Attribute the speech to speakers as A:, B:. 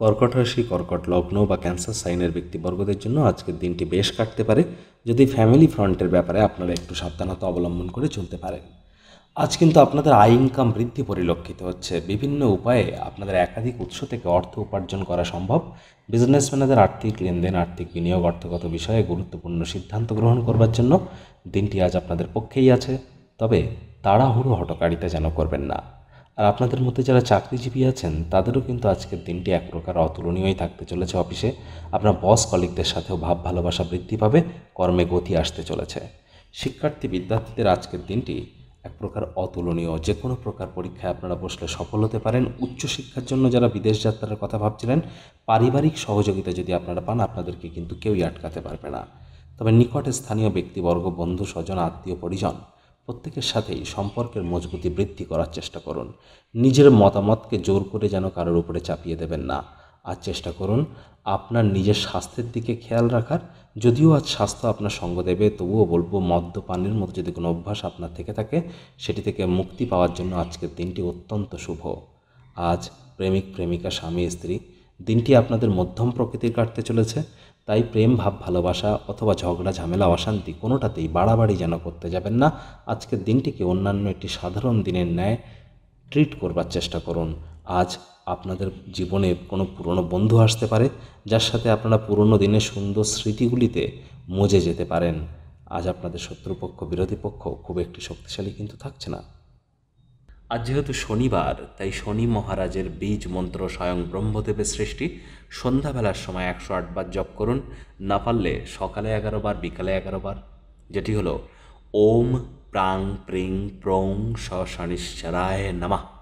A: কর্কট রাশি কর্কট লগ্ন বা ক্যান্সার সাইনের ব্যক্তিবর্গদের জন্য আজকের দিনটি বেশ কাটতে পারে যদি ফ্যামিলি ফ্রন্টের ব্যাপারে আপনারা একটু সাবধানতা অবলম্বন করে চলতে পারেন আজ কিন্তু আপনাদের আয় ইনকাম বৃদ্ধি পরিলক্ষিত হচ্ছে বিভিন্ন উপায়ে আপনাদের একাধিক উৎস থেকে অর্থ উপার্জন করা সম্ভব বিজনেসম্যানদের আর্থিক লেনদেন আর্থিক বিনিয়োগ অর্থগত বিষয়ে গুরুত্বপূর্ণ সিদ্ধান্ত গ্রহণ করবার জন্য দিনটি আজ আপনাদের পক্ষেই আছে তবে তাড়াহুড়ো হটকারিতা যেন করবেন না আর আপনাদের মধ্যে যারা চাকরিজীবী আছেন তাদেরও কিন্তু আজকের দিনটি এক প্রকার অতুলনীয়ই থাকতে চলেছে অফিসে আপনার বস কলিকদের সাথেও ভাব ভালোবাসা বৃদ্ধি পাবে কর্মে গতি আসতে চলেছে শিক্ষার্থী বিদ্যার্থীদের আজকের দিনটি এক প্রকার অতুলনীয় যে কোনো প্রকার পরীক্ষায় আপনারা বসলে সফল হতে পারেন উচ্চশিক্ষার জন্য যারা বিদেশ যাত্রার কথা ভাবছিলেন পারিবারিক সহযোগিতা যদি আপনারা পান আপনাদেরকে কিন্তু কেউই আটকাতে পারবে না তবে নিকটে স্থানীয় ব্যক্তিবর্গ বন্ধু স্বজন আত্মীয় পরিজন প্রত্যেকের সাথেই সম্পর্কের মজবুতি বৃদ্ধি করার চেষ্টা করুন নিজের মতামতকে জোর করে যেন কারোর উপরে চাপিয়ে দেবেন না আর চেষ্টা করুন আপনার নিজের স্বাস্থ্যের দিকে খেয়াল রাখার যদিও আজ স্বাস্থ্য আপনার সঙ্গ দেবে তবুও বলবো মদ্যপানের মতো যদি কোনো অভ্যাস আপনার থেকে থাকে সেটি থেকে মুক্তি পাওয়ার জন্য আজকের দিনটি অত্যন্ত শুভ আজ প্রেমিক প্রেমিকা স্বামী স্ত্রী দিনটি আপনাদের মধ্যম প্রকৃতির কাটতে চলেছে তাই প্রেম ভাব ভালোবাসা অথবা ঝগড়া ঝামেলা অশান্তি কোনোটাতেই বাড়াবাড়ি যেন করতে যাবেন না আজকের দিনটিকে অন্যান্য একটি সাধারণ দিনের ন্যায় ট্রিট করবার চেষ্টা করুন আজ আপনাদের জীবনে কোনো পুরনো বন্ধু আসতে পারে যার সাথে আপনারা পুরনো দিনের সুন্দর স্মৃতিগুলিতে মজে যেতে পারেন আজ আপনাদের শত্রুপক্ষ বিরোধী পক্ষ খুব একটি শক্তিশালী কিন্তু থাকছে না আজ যেহেতু শনিবার তাই শনি মহারাজের বীজ মন্ত্র স্বয়ং ব্রহ্মদেবের সৃষ্টি সন্ধ্যাবেলার সময় একশো আটবার জপ করুন না পারলে সকালে এগারো বার বিকালে এগারো বার যেটি হলো ওম প্রাং প্রিং প্রং স শনিশ্বরায় নামা